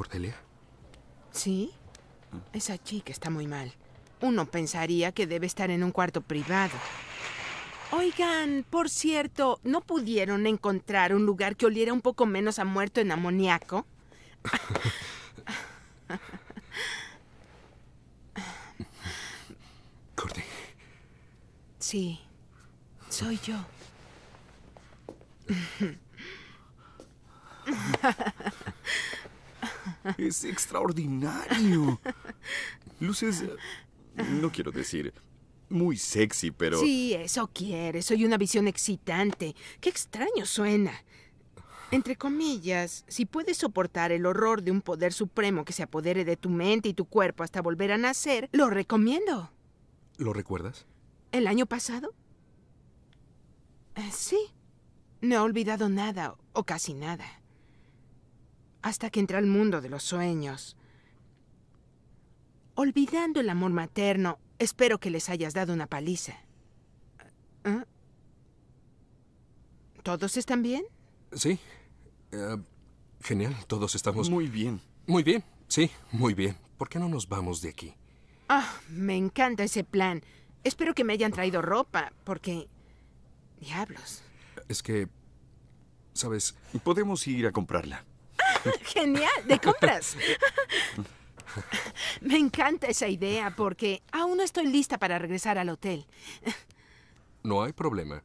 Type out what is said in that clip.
Cordelia? Sí. Esa chica está muy mal. Uno pensaría que debe estar en un cuarto privado. Oigan, por cierto, ¿no pudieron encontrar un lugar que oliera un poco menos a muerto en amoníaco? Corte. Sí, soy yo. Es extraordinario. Luces, eh, no quiero decir, muy sexy, pero... Sí, eso quiere. Soy una visión excitante. Qué extraño suena. Entre comillas, si puedes soportar el horror de un poder supremo que se apodere de tu mente y tu cuerpo hasta volver a nacer, lo recomiendo. ¿Lo recuerdas? ¿El año pasado? Eh, sí. No he olvidado nada, o casi nada hasta que entra al mundo de los sueños. Olvidando el amor materno, espero que les hayas dado una paliza. ¿Ah? ¿Todos están bien? Sí. Eh, genial, todos estamos... Muy bien. Muy bien, sí, muy bien. ¿Por qué no nos vamos de aquí? Ah, me encanta ese plan. Espero que me hayan traído ropa, porque... Diablos. Es que... ¿Sabes? Podemos ir a comprarla. Genial, de compras. Me encanta esa idea porque aún no estoy lista para regresar al hotel. No hay problema.